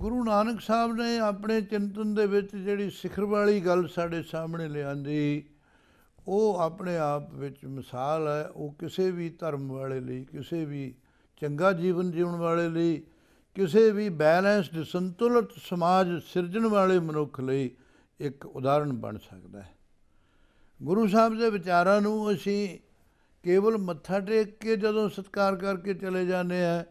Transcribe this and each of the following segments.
ਗੁਰੂ ਨਾਨਕ ਸਾਹਿਬ ਨੇ ਆਪਣੇ ਚਿੰਤਨ ਦੇ ਵਿੱਚ ਜਿਹੜੀ ਸਿਖਰ ਵਾਲੀ ਗੱਲ ਸਾਡੇ ਸਾਹਮਣੇ ਲਿਆਂਦੀ ਉਹ ਆਪਣੇ ਆਪ ਵਿੱਚ ਮਿਸਾਲ ਹੈ ਉਹ ਕਿਸੇ ਵੀ ਧਰਮ ਵਾਲੇ ਲਈ ਕਿਸੇ ਵੀ ਚੰਗਾ ਜੀਵਨ ਜਿਉਣ ਵਾਲੇ ਲਈ ਕਿਸੇ ਵੀ ਬੈਲੈਂਸਡ ਸੰਤੁਲਿਤ ਸਮਾਜ ਸਿਰਜਣ ਵਾਲੇ ਮਨੁੱਖ ਲਈ ਇੱਕ ਉਦਾਹਰਣ ਬਣ ਸਕਦਾ ਹੈ ਗੁਰੂ ਸਾਹਿਬ ਦੇ ਵਿਚਾਰਾਂ ਨੂੰ ਅਸੀਂ ਕੇਵਲ ਮੱਥਾ ਟੇਕ ਕੇ ਜਦੋਂ ਸਤਿਕਾਰ ਕਰਕੇ ਚਲੇ ਜਾਂਦੇ ਆ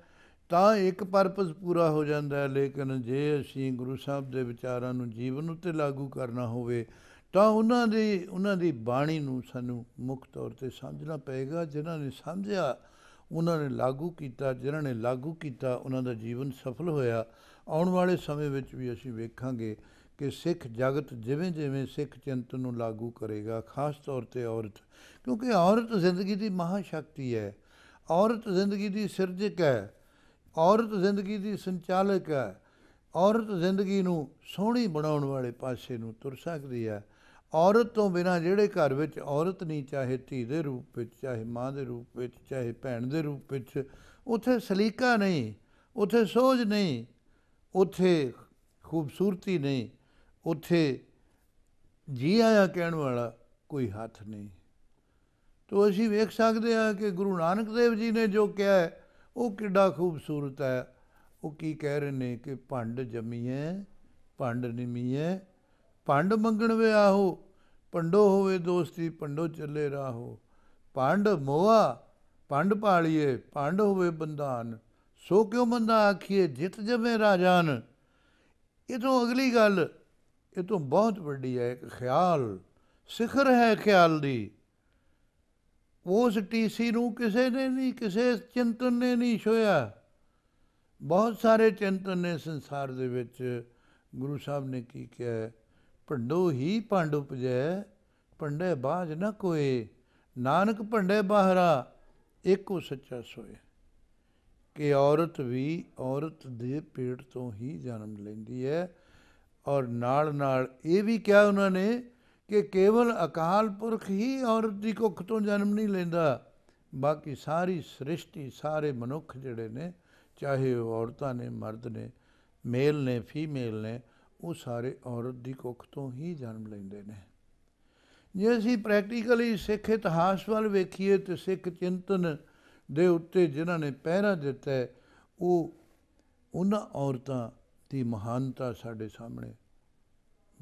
ਤਾਂ ਇੱਕ ਪਰਪਸ ਪੂਰਾ ਹੋ ਜਾਂਦਾ ਹੈ ਲੇਕਿਨ ਜੇ ਅਸੀਂ ਗੁਰੂ ਸਾਹਿਬ ਦੇ ਵਿਚਾਰਾਂ ਨੂੰ ਜੀਵਨ ਉੱਤੇ ਲਾਗੂ ਕਰਨਾ ਹੋਵੇ ਤਾਂ ਉਹਨਾਂ ਦੀ ਉਹਨਾਂ ਦੀ ਬਾਣੀ ਨੂੰ ਸਾਨੂੰ ਮੁੱਖ ਤੌਰ ਤੇ ਸਮਝਣਾ ਪਏਗਾ ਜਿਨ੍ਹਾਂ ਨੇ ਸਮਝਿਆ ਉਹਨਾਂ ਨੇ ਲਾਗੂ ਕੀਤਾ ਜਿਨ੍ਹਾਂ ਨੇ ਲਾਗੂ ਕੀਤਾ ਉਹਨਾਂ ਦਾ ਜੀਵਨ ਸਫਲ ਹੋਇਆ ਆਉਣ ਵਾਲੇ ਸਮੇਂ ਵਿੱਚ ਵੀ ਅਸੀਂ ਵੇਖਾਂਗੇ ਕਿ ਸਿੱਖ ਜਗਤ ਜਿਵੇਂ ਜਿਵੇਂ ਸਿੱਖ ਚਿੰਤਨ ਨੂੰ ਲਾਗੂ ਕਰੇਗਾ ਖਾਸ ਤੌਰ ਤੇ ਔਰਤ ਕਿਉਂਕਿ ਔਰਤ ਜ਼ਿੰਦਗੀ ਦੀ ਮਹਾਸ਼ਕਤੀ ਹੈ ਔਰਤ ਜ਼ਿੰਦਗੀ ਦੀ ਸਿਰਜਕ ਹੈ ਔਰਤ ਜ਼ਿੰਦਗੀ ਦੀ ਸੰਚਾਲਕ ਹੈ ਔਰਤ ਜ਼ਿੰਦਗੀ ਨੂੰ ਸੋਹਣੀ ਬਣਾਉਣ ਵਾਲੇ ਪਾਸੇ ਨੂੰ ਤੁਰ ਸਕਦੀ ਹੈ ਔਰਤ ਤੋਂ ਬਿਨਾ ਜਿਹੜੇ ਘਰ ਵਿੱਚ ਔਰਤ ਨਹੀਂ ਚਾਹੇ ਧੀ ਦੇ ਰੂਪ ਵਿੱਚ ਚਾਹੇ ਮਾਂ ਦੇ ਰੂਪ ਵਿੱਚ ਚਾਹੇ ਭੈਣ ਦੇ ਰੂਪ ਵਿੱਚ ਉਥੇ ਸਲੀਕਾ ਨਹੀਂ ਉਥੇ ਸੋਝ ਨਹੀਂ ਉਥੇ ਖੂਬਸੂਰਤੀ ਨਹੀਂ ਉਥੇ ਜੀ ਆਇਆ ਕਹਿਣ ਵਾਲਾ ਕੋਈ ਹੱਥ ਨਹੀਂ ਤੋ ਅਸੀਂ ਵੇਖ ਸਕਦੇ ਹਾਂ ਕਿ ਗੁਰੂ ਨਾਨਕ ਦੇਵ ਜੀ ਨੇ ਜੋ ਕਿਹਾ ਹੈ ਉਹ ਕਿੱਡਾ ਖੂਬਸੂਰਤ ਹੈ ਉਹ ਕੀ ਕਹਿ ਰਹੇ ਨੇ ਕਿ ਭੰਡ ਜਮੀਏ ਭੰਡ ਨਿਮੀਏ ਭੰਡ ਮੰਗਣ ਵੇ ਆਹੋ ਪੰਡੋ ਹੋਵੇ ਦੋਸਤੀ ਪੰਡੋ ਚੱਲੇ ਰਾਹੋ ਭੰਡ ਮੋਆ ਭੰਡ ਪਾਲੀਏ ਭੰਡ ਹੋਵੇ ਬੰਦਾਨ ਸੋ ਕਿਉ ਮੰਦਾ ਆਖੀਏ ਜਿਤ ਜਮੇ ਰਾਜਾਨ ਇਹ ਤੋਂ ਅਗਲੀ ਗੱਲ ਇਹ ਤੋਂ ਬਹੁਤ ਵੱਡੀ ਹੈ ਇੱਕ ਖਿਆਲ ਸਿਖਰ ਹੈ ਖਿਆਲ ਦੀ ਉਸ ਟੀਸੀ ਨੂੰ ਕਿਸੇ ਨੇ ਨਹੀਂ ਕਿਸੇ ਚਿੰਤਨ ਨੇ ਨਹੀਂ ਛੋਇਆ ਬਹੁਤ ਸਾਰੇ ਚਿੰਤਨ ਨੇ ਸੰਸਾਰ ਦੇ ਵਿੱਚ ਗੁਰੂ ਸਾਹਿਬ ਨੇ ਕੀ ਕਿਹਾ ਭੰਡੋ ਹੀ ਭੰਡ ਉਪਜੈ ਭੰਡੇ ਬਾਝ ਨਾ ਕੋਏ ਨਾਨਕ ਭੰਡੇ ਬਾਹਰਾ ਇੱਕੋ ਸੱਚਾ ਸੋਏ ਕਿ ਔਰਤ ਵੀ ਔਰਤ ਦੇ ਪੇਟ ਤੋਂ ਹੀ ਜਨਮ ਲੈਂਦੀ ਹੈ ਔਰ ਨਾਲ ਨਾਲ ਇਹ ਵੀ ਕਿਹਾ ਉਹਨਾਂ ਨੇ ਕਿ ਕੇਵਲ ਅਕਾਲ ਪੁਰਖ ਹੀ ਔਰਤ ਦੀ ਕੁੱਖ ਤੋਂ ਜਨਮ ਨਹੀਂ ਲੈਂਦਾ ਬਾਕੀ ਸਾਰੀ ਸ੍ਰਿਸ਼ਟੀ ਸਾਰੇ ਮਨੁੱਖ ਜਿਹੜੇ ਨੇ ਚਾਹੇ ਉਹ ਔਰਤਾਂ ਨੇ ਮਰਦ ਨੇ ਮੇਲ ਨੇ ਫੀਮੇਲ ਨੇ ਉਹ ਸਾਰੇ ਔਰਤ ਦੀ ਕੁੱਖ ਤੋਂ ਹੀ ਜਨਮ ਲੈਂਦੇ ਨੇ ਜੇ ਅਸੀਂ ਪ੍ਰੈਕਟੀਕਲੀ ਸਿੱਖ ਇਤਿਹਾਸ ਵੱਲ ਵੇਖੀਏ ਤੇ ਸਿੱਖ ਚਿੰਤਨ ਦੇ ਉੱਤੇ ਜਿਨ੍ਹਾਂ ਨੇ ਪਹਿਰਾ ਦਿੱਤਾ ਉਹ ਉਹਨਾਂ ਔਰਤਾਂ ਦੀ ਮਹਾਨਤਾ ਸਾਡੇ ਸਾਹਮਣੇ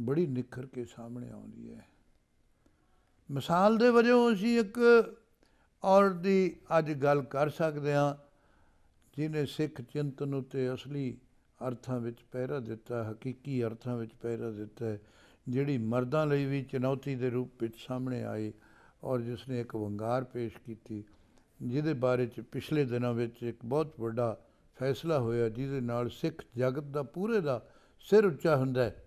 ਬੜੀ ਨਿਖਰ ਕੇ ਸਾਹਮਣੇ ਆਉਂਦੀ ਹੈ ਮਿਸਾਲ ਦੇ ਵਜੋਂ ਅਸੀਂ ਇੱਕ ਔਰਤ ਦੀ ਅੱਜ ਗੱਲ ਕਰ ਸਕਦੇ ਹਾਂ ਜਿਨੇ ਸਿੱਖ ਚਿੰਤਨ ਉਤੇ ਅਸਲੀ ਅਰਥਾਂ ਵਿੱਚ ਪਹਿਰਾ ਦਿੱਤਾ ਹਕੀਕੀ ਅਰਥਾਂ ਵਿੱਚ ਪਹਿਰਾ ਦਿੱਤਾ ਹੈ ਜਿਹੜੀ ਮਰਦਾਂ ਲਈ ਵੀ ਚੁਣੌਤੀ ਦੇ ਰੂਪ ਵਿੱਚ ਸਾਹਮਣੇ ਆਈ ਔਰ ਜਿਸ ਨੇ ਇੱਕ ਵੰਗਾਰ ਪੇਸ਼ ਕੀਤੀ ਜਿਹਦੇ ਬਾਰੇ ਚ ਪਿਛਲੇ ਦਿਨਾਂ ਵਿੱਚ ਇੱਕ ਬਹੁਤ ਵੱਡਾ ਫੈਸਲਾ ਹੋਇਆ ਜਿਹਦੇ ਨਾਲ ਸਿੱਖ ਜਗਤ ਦਾ ਪੂਰੇ ਦਾ ਸਿਰ ਉੱਚਾ ਹੁੰਦਾ ਹੈ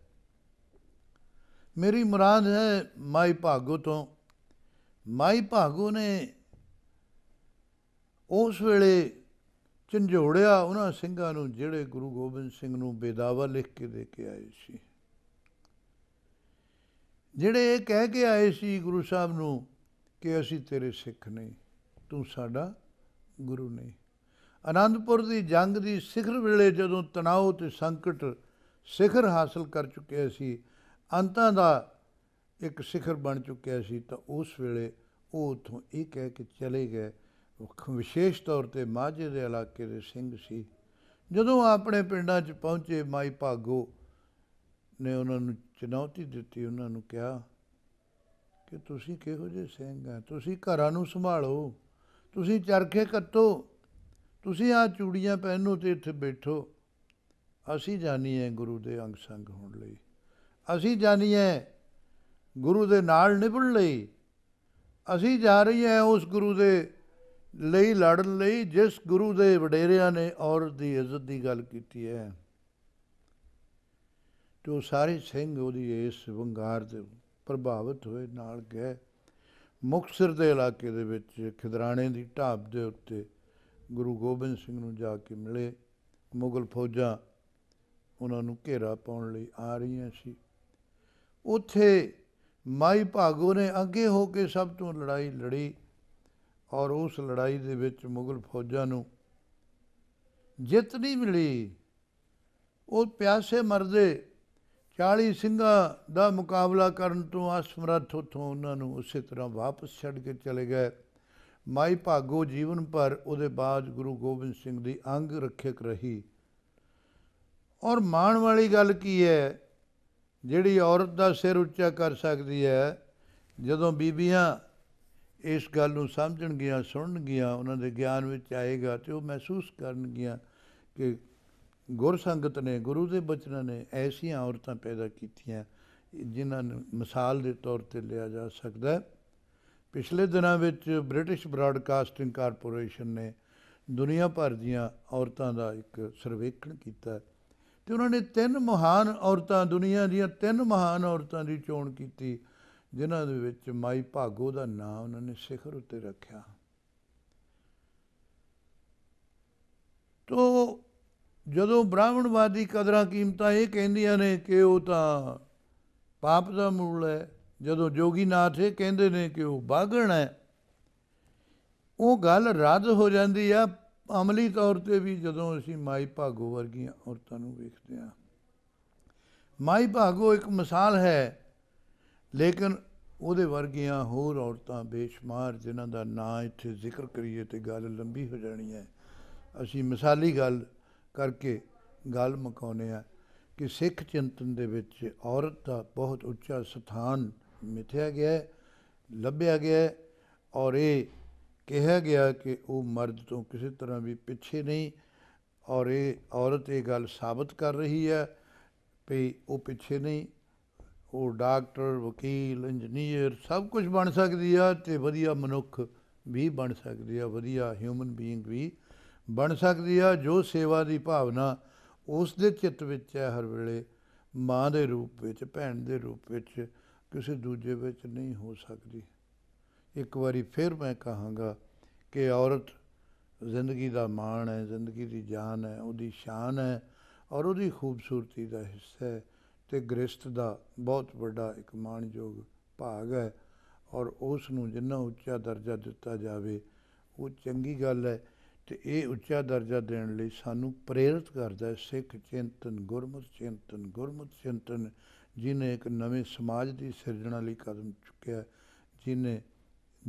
ਮੇਰੀ ਮੁਰਾਦ ਹੈ ਮਾਈ ਭਾਗੋ ਤੋਂ ਮਾਈ ਭਾਗੋ ਨੇ ਉਸ ਵੇਲੇ ਝੰਜੋੜਿਆ ਉਹਨਾਂ ਸਿੰਘਾਂ ਨੂੰ ਜਿਹੜੇ ਗੁਰੂ ਗੋਬਿੰਦ ਸਿੰਘ ਨੂੰ ਬੇਦਾਵਾ ਲਿਖ ਕੇ ਦੇ ਕੇ ਆਏ ਸੀ ਜਿਹੜੇ ਇਹ ਕਹਿ ਕੇ ਆਏ ਸੀ ਗੁਰੂ ਸਾਹਿਬ ਨੂੰ ਕਿ ਅਸੀਂ ਤੇਰੇ ਸਿੱਖ ਨਹੀਂ ਤੂੰ ਸਾਡਾ ਗੁਰੂ ਨਹੀਂ ਆਨੰਦਪੁਰ ਦੀ ਜੰਗ ਦੀ ਸਿਖਰ ਵੇਲੇ ਜਦੋਂ ਤਣਾਅ ਤੇ ਸੰਕਟ ਸਿਖਰ ਹਾਸਲ ਕਰ ਚੁੱਕੇ ਸੀ ਅੰਤਾਂ ਦਾ ਇੱਕ ਸਿਖਰ ਬਣ ਚੁੱਕਿਆ ਸੀ ਤਾਂ ਉਸ ਵੇਲੇ ਉਹ ਉਥੋਂ ਇਹ ਕਹਿ ਕੇ ਚਲੇ ਗਏ ਵਿਸ਼ੇਸ਼ ਤੌਰ ਤੇ ਮਾਝੇ ਦੇ ਇਲਾਕੇ ਦੇ ਸਿੰਘ ਸੀ ਜਦੋਂ ਆਪਣੇ ਪਿੰਡਾਂ 'ਚ ਪਹੁੰਚੇ ਮਾਈ ਭਾਗੋ ਨੇ ਉਹਨਾਂ ਨੂੰ ਚੁਣੌਤੀ ਦਿੱਤੀ ਉਹਨਾਂ ਨੂੰ ਕਿਹਾ ਕਿ ਤੁਸੀਂ ਕਿਹੋ ਜਿਹੇ ਸਿੰਘ ਆ ਤੁਸੀਂ ਘਰਾਂ ਨੂੰ ਸੰਭਾਲੋ ਤੁਸੀਂ ਚਰਖੇ ਕੱਟੋ ਤੁਸੀਂ ਆ ਚੂੜੀਆਂ ਪਹਿਨੋ ਤੇ ਇੱਥੇ ਬੈਠੋ ਅਸੀਂ ਜਾਣੀ ਹੈ ਗੁਰੂ ਦੇ ਅੰਗ ਸੰਗ ਹੋਣ ਲਈ ਅਸੀਂ ਜਾਣੀਏ ਗੁਰੂ ਦੇ ਨਾਲ ਨਿਭਣ ਲਈ ਅਸੀਂ ਜਾ ਰਹੀਏ ਉਸ ਗੁਰੂ ਦੇ ਲਈ ਲੜਨ ਲਈ ਜਿਸ ਗੁਰੂ ਦੇ ਵਡੇਰਿਆਂ ਨੇ ਔਰਤ ਦੀ ਇੱਜ਼ਤ ਦੀ ਗੱਲ ਕੀਤੀ ਹੈ ਤੇ ਉਹ ਸਾਰੇ ਸਿੰਘ ਉਹਦੀ ਇਸ ਵੰਗਾਰ ਦੇ ਪ੍ਰਭਾਵਿਤ ਹੋਏ ਨਾਲ ਗਏ ਮੁਕਸਰ ਦੇ ਇਲਾਕੇ ਦੇ ਵਿੱਚ ਖਿਦਰਾਣੇ ਦੀ ਢਾਬ ਦੇ ਉੱਤੇ ਗੁਰੂ ਗੋਬਿੰਦ ਸਿੰਘ ਨੂੰ ਜਾ ਕੇ ਮਿਲੇ ਮੁਗਲ ਫੌਜਾਂ ਉਹਨਾਂ ਨੂੰ ਘੇਰਾ ਪਾਉਣ ਲਈ ਆ ਰਹੀਆਂ ਸੀ ਉੱਥੇ ਮਾਈ ਭਾਗੋ ਨੇ ਅੱਗੇ ਹੋ ਕੇ ਸਭ ਤੋਂ ਲੜਾਈ ਲੜੀ ਔਰ ਉਸ ਲੜਾਈ ਦੇ ਵਿੱਚ ਮੁਗਲ ਫੌਜਾਂ ਨੂੰ ਜਿੱਤ ਨਹੀਂ ਮਿਲੀ ਉਹ ਪਿਆਸੇ ਮਰਦੇ 40 ਸਿੰਘਾਂ ਦਾ ਮੁਕਾਬਲਾ ਕਰਨ ਤੋਂ ਅਸਮਰੱਥ ਉਥੋਂ ਉਹਨਾਂ ਨੂੰ ਉਸੇ ਤਰ੍ਹਾਂ ਵਾਪਸ ਛੱਡ ਕੇ ਚਲੇ ਗਏ ਮਾਈ ਭਾਗੋ ਜੀਵਨ ਭਰ ਉਹਦੇ ਬਾਅਦ ਗੁਰੂ ਗੋਬਿੰਦ ਸਿੰਘ ਦੀ ਅੰਗ ਰੱਖਿਅਕ ਰਹੀ ਔਰ ਮਾਣ ਵਾਲੀ ਗੱਲ ਕੀ ਹੈ ਜਿਹੜੀ ਔਰਤ ਦਾ ਸਿਰ ਉੱਚਾ ਕਰ ਸਕਦੀ ਹੈ ਜਦੋਂ ਬੀਬੀਆਂ ਇਸ ਗੱਲ ਨੂੰ ਸਮਝਣਗੀਆਂ ਸੁਣਨਗੀਆਂ ਉਹਨਾਂ ਦੇ ਗਿਆਨ ਵਿੱਚ ਆਏਗਾ ਤੇ ਉਹ ਮਹਿਸੂਸ ਕਰਨਗੀਆਂ ਕਿ ਗੁਰ ਸੰਗਤ ਨੇ ਗੁਰੂ ਦੇ ਬਚਨਾਂ ਨੇ ਐਸੀਆਂ ਔਰਤਾਂ ਪੈਦਾ ਕੀਤੀਆਂ ਜਿਨ੍ਹਾਂ ਨੂੰ ਮਿਸਾਲ ਦੇ ਤੌਰ ਤੇ ਲਿਆ ਜਾ ਸਕਦਾ ਹੈ ਪਿਛਲੇ ਦਿਨਾਂ ਵਿੱਚ ਬ੍ਰਿਟਿਸ਼ ਬ੍ਰਾਡਕਾਸਟਿੰਗ ਕਾਰਪੋਰੇਸ਼ਨ ਨੇ ਦੁਨੀਆ ਭਰ ਦੀਆਂ ਔਰਤਾਂ ਦਾ ਇੱਕ ਸਰਵੇਖਣ ਕੀਤਾ ਹੈ ਤੇ ਉਹਨਾਂ ਨੇ ਤਿੰਨ ਮਹਾਨ ਔਰਤਾਂ ਦੁਨੀਆ ਦੀਆਂ ਤਿੰਨ ਮਹਾਨ ਔਰਤਾਂ ਦੀ ਚੋਣ ਕੀਤੀ ਜਿਨ੍ਹਾਂ ਦੇ ਵਿੱਚ ਮਾਈ ਭਾਗੋ ਦਾ ਨਾਮ ਉਹਨਾਂ ਨੇ ਸਿਖਰ ਉੱਤੇ ਰੱਖਿਆ ਤੋ ਜਦੋਂ ਬ੍ਰਾਹਮਣਵਾਦੀ ਕਦਰਾਂ ਕੀਮਤਾਂ ਇਹ ਕਹਿੰਦੀਆਂ ਨੇ ਕਿ ਉਹ ਤਾਂ ਪਾਪ ਦਾ ਮੂਲ ਹੈ ਜਦੋਂ ਜੋਗੀਨਾਥ ਇਹ ਕਹਿੰਦੇ ਨੇ ਕਿ ਉਹ ਬਾਗਣ ਹੈ ਉਹ ਗੱਲ ਰੱਦ ਹੋ ਜਾਂਦੀ ਆ ਅਮਲੀ ਤੌਰ ਤੇ ਵੀ ਜਦੋਂ ਅਸੀਂ ਮਾਈ ਭਾਗੋ ਵਰਗੀਆਂ ਔਰਤਾਂ ਨੂੰ ਵੇਖਦੇ ਹਾਂ ਮਾਈ ਭਾਗੋ ਇੱਕ ਮਿਸਾਲ ਹੈ ਲੇਕਿਨ ਉਹਦੇ ਵਰਗੀਆਂ ਹੋਰ ਔਰਤਾਂ ਬੇਸ਼ੁਮਾਰ ਜਿਨ੍ਹਾਂ ਦਾ ਨਾਂ ਇੱਥੇ ਜ਼ਿਕਰ ਕਰੀਏ ਤੇ ਗੱਲ ਲੰਬੀ ਹੋ ਜਾਣੀ ਹੈ ਅਸੀਂ ਮਿਸਾਲੀ ਗੱਲ ਕਰਕੇ ਗੱਲ ਮਕਾਉਨੇ ਆ ਕਿ ਸਿੱਖ ਚਿੰਤਨ ਦੇ ਵਿੱਚ ਔਰਤ ਦਾ ਬਹੁਤ ਉੱਚਾ ਸਥਾਨ ਮਿਥਿਆ ਗਿਆ ਹੈ ਲੱਭਿਆ ਗਿਆ ਹੈ ਔਰ ਇਹ ਕਿਹਾ ਗਿਆ ਕਿ ਉਹ ਮਰਦ ਤੋਂ ਕਿਸੇ ਤਰ੍ਹਾਂ ਵੀ ਪਿੱਛੇ ਨਹੀਂ ਔਰ ਇਹ ਔਰਤ ਇਹ ਗੱਲ ਸਾਬਤ ਕਰ ਰਹੀ ਹੈ ਵੀ ਉਹ ਪਿੱਛੇ ਨਹੀਂ ਉਹ ਡਾਕਟਰ ਵਕੀਲ ਇੰਜੀਨੀਅਰ ਸਭ ਕੁਝ ਬਣ ਸਕਦੀ ਆ ਤੇ ਵਧੀਆ ਮਨੁੱਖ ਵੀ ਬਣ ਸਕਦੀ ਆ ਵਧੀਆ ਹਿਊਮਨ ਬੀਇੰਗ ਵੀ ਬਣ ਸਕਦੀ ਆ ਜੋ ਸੇਵਾ ਦੀ ਭਾਵਨਾ ਉਸ ਦੇ ਚਿੱਤ ਵਿੱਚ ਹੈ ਹਰ ਵੇਲੇ ਮਾਂ ਦੇ ਰੂਪ ਵਿੱਚ ਭੈਣ ਦੇ ਰੂਪ ਵਿੱਚ ਕਿਸੇ ਦੂਜੇ ਵਿੱਚ ਨਹੀਂ ਹੋ ਸਕਦੀ ਇੱਕ ਵਾਰੀ ਫਿਰ ਮੈਂ ਕਹਾਂਗਾ ਕਿ ਔਰਤ ਜ਼ਿੰਦਗੀ ਦਾ ਮਾਣ ਹੈ ਜ਼ਿੰਦਗੀ ਦੀ ਜਾਨ ਹੈ ਉਹਦੀ ਸ਼ਾਨ ਹੈ ਔਰ ਉਹਦੀ ਖੂਬਸੂਰਤੀ ਦਾ ਹਿੱਸਾ ਹੈ ਤੇ ਗ੍ਰਸਤ ਦਾ ਬਹੁਤ ਵੱਡਾ ਇੱਕ ਮਾਣਯੋਗ ਭਾਗ ਹੈ ਔਰ ਉਸ ਨੂੰ ਜਿੰਨਾ ਉੱਚਾ ਦਰਜਾ ਦਿੱਤਾ ਜਾਵੇ ਉਹ ਚੰਗੀ ਗੱਲ ਹੈ ਤੇ ਇਹ ਉੱਚਾ ਦਰਜਾ ਦੇਣ ਲਈ ਸਾਨੂੰ ਪ੍ਰੇਰਿਤ ਕਰਦਾ ਹੈ ਸਿੱਖ ਚਿੰਤਨ ਗੁਰਮਤ ਚਿੰਤਨ ਗੁਰਮਤ ਚਿੰਤਨ ਜਿਨੇ ਇੱਕ ਨਵੇਂ ਸਮਾਜ ਦੀ ਸਿਰਜਣਾ ਲਈ ਕਦਮ ਚੁੱਕਿਆ ਜਿਨੇ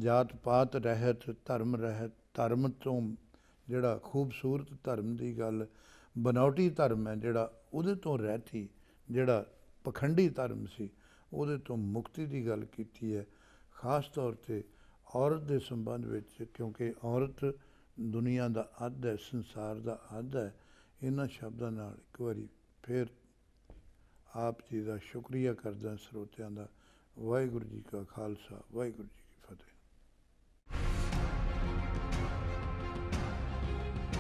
ਜਾਤ ਪਾਤ ਰਹਿਤ ਧਰਮ ਰਹਿਤ ਧਰਮ ਤੋਂ ਜਿਹੜਾ ਖੂਬਸੂਰਤ ਧਰਮ ਦੀ ਗੱਲ ਬਨੌਟੀ ਧਰਮ ਹੈ ਜਿਹੜਾ ਉਹਦੇ ਤੋਂ ਰਹਿਤੀ ਜਿਹੜਾ ਪਖੰਡੀ ਧਰਮ ਸੀ ਉਹਦੇ ਤੋਂ ਮੁਕਤੀ ਦੀ ਗੱਲ ਕੀਤੀ ਹੈ ਖਾਸ ਤੌਰ ਤੇ ਔਰਤ ਦੇ ਸੰਬੰਧ ਵਿੱਚ ਕਿਉਂਕਿ ਔਰਤ ਦੁਨੀਆ ਦਾ ਅੱਧ ਹੈ ਸੰਸਾਰ ਦਾ ਅੱਧ ਹੈ ਇਹਨਾਂ ਸ਼ਬਦਾਂ ਨਾਲ ਇੱਕ ਵਾਰੀ ਫਿਰ ਆਪ ਜੀ ਦਾ ਸ਼ੁਕਰੀਆ ਕਰਦਾ ਸਰੋਤਿਆਂ ਦਾ ਵਾਹਿਗੁਰੂ ਜੀ ਕਾ ਖਾਲਸਾ ਵਾਹਿਗੁਰੂ